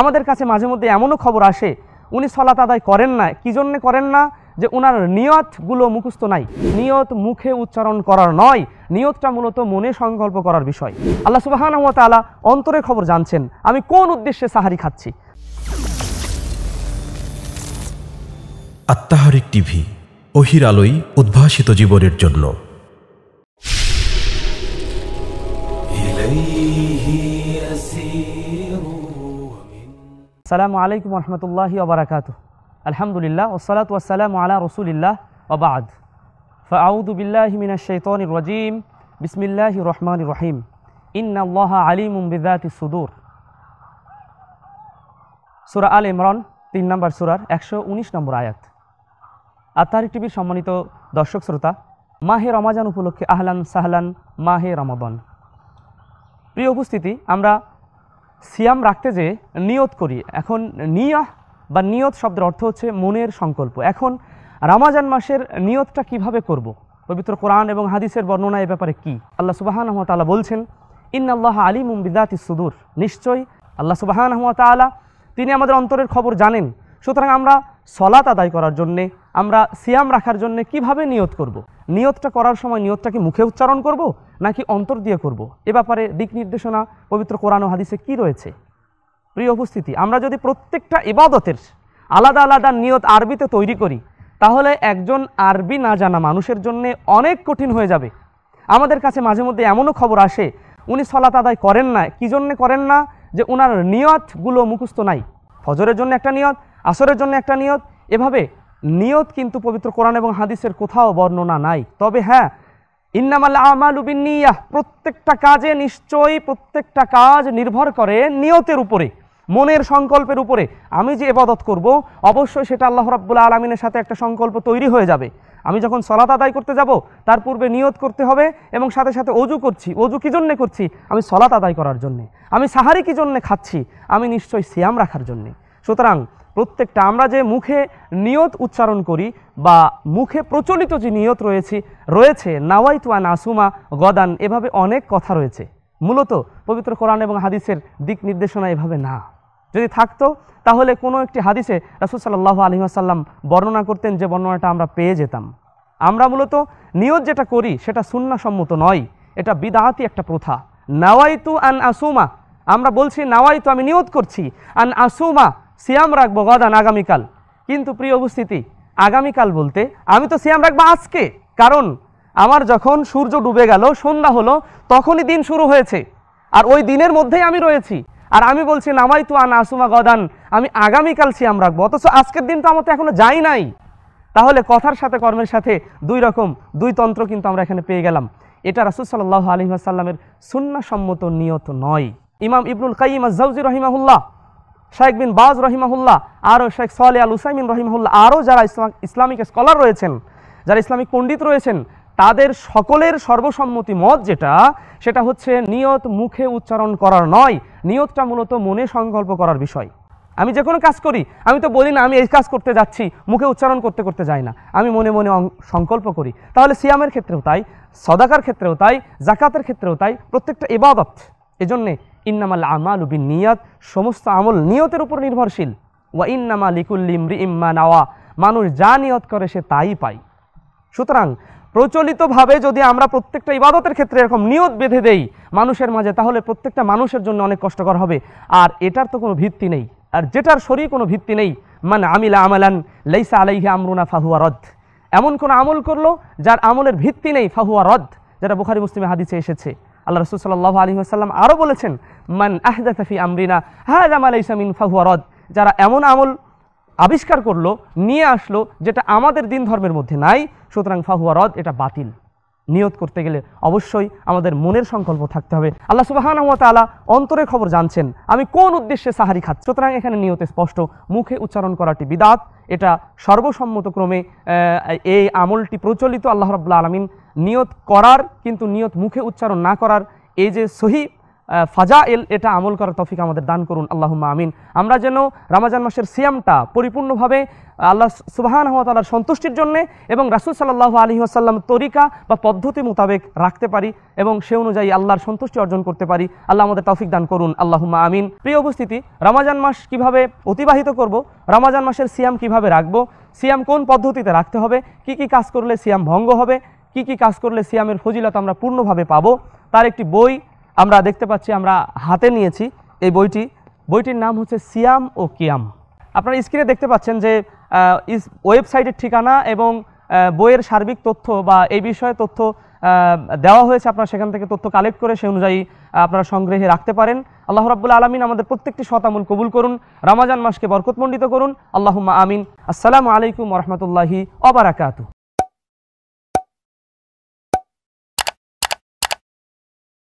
আমাদের কাছে মাঝে মধ্যে এমনও খবর আসে উনি সলাত আদায় করেন না কী জন্যে করেন না যে ওনার নিয়তগুলো মুখস্থ নাই নিয়ত মুখে উচ্চারণ করার নয় নিয়তটা মূলত মনে সংকল্প করার বিষয় আল্লাহ সুবাহান তালা অন্তরের খবর জানছেন আমি কোন উদ্দেশ্যে সাহারি খাচ্ছি আত্মাহারিক টিভি অহির আলোয় উদ্ভাসিত জীবনের জন্য সালামু আলাইকুম রহমতুল্লাহি ওবরাকাত আলহামদুলিল্লাহ ওসালাত ওসালাম আলা রসুলিল্লাহ ওবাদ ফাউদুবিল্লাহ মিনা শৈতন রজিম বিসমিল্লাহ রহমান রহিম ইন্নাল্লাহ আলিম বিদাতি সুদুর সুরা আল ইমরান তিন নম্বর সুরার একশো উনিশ নম্বর আয়াত আত্মারি টিভির সম্মানিত দর্শক শ্রোতা মাহে রমাজান উপলক্ষে আহলান সাহলান মাহে রমাবন প্রিয় উপস্থিতি আমরা সিয়াম রাখতে যে নিয়ত করি এখন নিয়াহ বা নিয়ত শব্দের অর্থ হচ্ছে মনের সংকল্প এখন রামাজান মাসের নিয়তটা কিভাবে করব। পবিত্র কোরআন এবং হাদিসের বর্ণনা এ ব্যাপারে কি আল্লাহ সুবাহানহতালা বলছেন ইন্নআল্লাহ আলী মুমবিদাত সুদূর নিশ্চয়ই আল্লাহ সুবাহানহতালা তিনি আমাদের অন্তরের খবর জানেন সুতরাং আমরা সলাত আদায় করার জন্যে আমরা সিয়াম রাখার জন্যে কিভাবে নিয়ত করব। নিয়তটা করার সময় নিয়তটাকে মুখে উচ্চারণ করব নাকি অন্তর দিয়ে করব। এ ব্যাপারে দিক নির্দেশনা পবিত্র কোরআন হাদিসে কি রয়েছে প্রিয় উপস্থিতি আমরা যদি প্রত্যেকটা ইবাদতের আলাদা আলাদা নিয়ত আরবিতে তৈরি করি তাহলে একজন আরবি না জানা মানুষের জন্য অনেক কঠিন হয়ে যাবে আমাদের কাছে মাঝে মধ্যে এমনও খবর আসে উনি সলাত আদায় করেন না কি জন্যে করেন না যে ওনার নিয়তগুলো মুখস্থ নাই ফজরের জন্য একটা নিয়ত আসরের জন্য একটা নিয়ত এভাবে নিয়ত কিন্তু পবিত্র কোরআন এবং হাদিসের কোথাও বর্ণনা নাই তবে হ্যাঁ ইন্নামাল আমাল উবিনিয়াহ প্রত্যেকটা কাজে নিশ্চয়ই প্রত্যেকটা কাজ নির্ভর করে নিয়তের উপরে মনের সংকল্পের উপরে আমি যে এবাদত করব অবশ্যই সেটা আল্লাহ রাব্বুল আলমিনের সাথে একটা সংকল্প তৈরি হয়ে যাবে আমি যখন সলাত আদায় করতে যাব তার পূর্বে নিয়ত করতে হবে এবং সাথে সাথে অজু করছি অজু কী জন্যে করছি আমি সলাত আদায় করার জন্যে আমি সাহারি কী জন্যে খাচ্ছি আমি নিশ্চয়ই সিয়াম রাখার জন্যে সুতরাং প্রত্যেকটা আমরা যে মুখে নিয়ত উচ্চারণ করি বা মুখে প্রচলিত যে নিয়ত রয়েছে রয়েছে নাওয়াইতুয়া নাসুমা গদান এভাবে অনেক কথা রয়েছে মূলত পবিত্র কোরআন এবং হাদিসের দিক নির্দেশনা এভাবে না যদি থাকতো তাহলে কোনো একটি হাদিসে রাসুল সাল্লাহ আলী আসাল্লাম বর্ণনা করতেন যে বর্ণনাটা আমরা পেয়ে যেতাম আমরা মূলত নিয়ত যেটা করি সেটা সুন্নাসম্মত নয় এটা বিদাহাতি একটা প্রথা নাওয়াইতু আন আসুমা আমরা বলছি নাওয়াইতু আমি নিয়ত করছি আন আসুমা সিয়াম রাখবো গদান আগামীকাল কিন্তু প্রিয় উপস্থিতি আগামীকাল বলতে আমি তো সিয়াম রাখবো আজকে কারণ আমার যখন সূর্য ডুবে গেল সন্ধ্যা হলো তখনই দিন শুরু হয়েছে আর ওই দিনের মধ্যেই আমি রয়েছি আর আমি বলছি নামাই তো আন আসুমা গদান আমি আগামীকাল সিয়াম রাখবো অথচ আজকের দিন তো আমার তো এখনও যাই নাই তাহলে কথার সাথে কর্মের সাথে দুই রকম দুই তন্ত্র কিন্তু আমরা এখানে পেয়ে গেলাম এটা রাসুল সাল্লাহ আলহিহাসাল্লামের সুন্নাসম্মত নিয়ত নয় ইমাম ইবনুল কাইম আজাউজি রহিমাহুল্লাহ শেখ বিন বাজ রহিমাহুল্লাহ আরও শেখ সলে আল উসাইমিন রহিমাহুল্লাহ আরও যারা ইসলামিক স্কলার রয়েছেন যারা ইসলামিক পণ্ডিত রয়েছেন তাদের সকলের সর্বসম্মতি মত যেটা সেটা হচ্ছে নিয়ত মুখে উচ্চারণ করার নয় নিয়তটা মূলত মনে সংকল্প করার বিষয় আমি যে কোনো কাজ করি আমি তো বলি না আমি এই কাজ করতে যাচ্ছি মুখে উচ্চারণ করতে করতে যাই না আমি মনে মনে সংকল্প করি তাহলে সিয়ামের ক্ষেত্রেও তাই সদাকার ক্ষেত্রেও তাই জাকাতের ক্ষেত্রেও তাই প্রত্যেকটা এবাদত এজন্যে ইন্নামাল আমাল উবিন নিয়াত সমস্ত আমল নিয়তের উপর নির্ভরশীল ওয়া ইন্নামা লিকুল্লিম ইম্মা নাওয়া মানুষ যা নিয়ত করে সে তাই পায় সুতরাং প্রচলিতভাবে যদি আমরা প্রত্যেকটা ইবাদতের ক্ষেত্রে এরকম নিয়ত বেঁধে দেই মানুষের মাঝে তাহলে প্রত্যেকটা মানুষের জন্য অনেক কষ্টকর হবে আর এটার তো কোনো ভিত্তি নেই আর যেটার শরীর কোনো ভিত্তি নেই মানে আমিলা আমালান লাইসা আলাইহি আমরুনা ফাহুয়া রদ এমন কোনো আমল করলো যার আমলের ভিত্তি নেই ফাহুয়া রদ যেটা বুখারি মুসলিমে হাদিসে এসেছে আল্লাহ রসুল সাল্লাহ আলী আসাল্লাম আরও বলেছেন মান আহদাফি আমরিনা হাজাম আলাইসামিন ফাহুয়া রদ যারা এমন আমল আবিষ্কার করলো নিয়ে আসলো যেটা আমাদের দিন ধর্মের মধ্যে নাই সুতরাং ফাহুয়া রদ এটা বাতিল নিয়ত করতে গেলে অবশ্যই আমাদের মনের সংকল্প থাকতে হবে আল্লাহ তালা অন্তরের খবর জানছেন আমি কোন উদ্দেশ্যে সাহারি খাচ্ছি সুতরাং এখানে নিয়তে স্পষ্ট মুখে উচ্চারণ করাটি বিদাত এটা সর্বসম্মতক্রমে এই আমলটি প্রচলিত আল্লাহ রব্লা আলমিন নিয়ত করার কিন্তু নিয়ত মুখে উচ্চারণ না করার এই যে সহি ফাজা এল এটা আমল করার তফিক আমাদের দান করুন আল্লাহম্মা আমিন আমরা যেন রামাজান মাসের সিয়ামটা পরিপূর্ণভাবে আল্লাহ সুবাহান হওয়াতালার সন্তুষ্টির জন্য এবং রাসুল সাল্লাহ আলী আসাল্লাম তরিকা বা পদ্ধতি মোতাবেক রাখতে পারি এবং সে অনুযায়ী আল্লাহর সন্তুষ্টি অর্জন করতে পারি আল্লাহ আমাদের তৌফিক দান করুন আল্লাহুমা আমিন প্রিয় উপস্থিতি রামাজান মাস কিভাবে অতিবাহিত করব রামাজান মাসের সিয়াম কিভাবে রাখব সিয়াম কোন পদ্ধতিতে রাখতে হবে কি কি কাজ করলে সিয়াম ভঙ্গ হবে কি কি কাজ করলে সিয়ামের ফজিলত আমরা পূর্ণভাবে পাবো তার একটি বই আমরা দেখতে পাচ্ছি আমরা হাতে নিয়েছি এই বইটি বইটির নাম হচ্ছে সিয়াম ও কিয়াম আপনারা স্ক্রিনে দেখতে পাচ্ছেন যে ওয়েবসাইটের ঠিকানা এবং বইয়ের সার্বিক তথ্য বা এই বিষয়ে তথ্য দেওয়া হয়েছে আপনারা সেখান থেকে তথ্য কালেক্ট করে সেই অনুযায়ী আপনারা সংগ্রহে রাখতে পারেন আল্লাহ রাবুল আলমিন আমাদের প্রত্যেকটি শতামূল কবুল করুন রামাজান মাসকে বরকতমণ্ডিত করুন আল্লাহ আমিন আসসালামু আলাইকুম রহমতুল্লাহি অবরাকাতু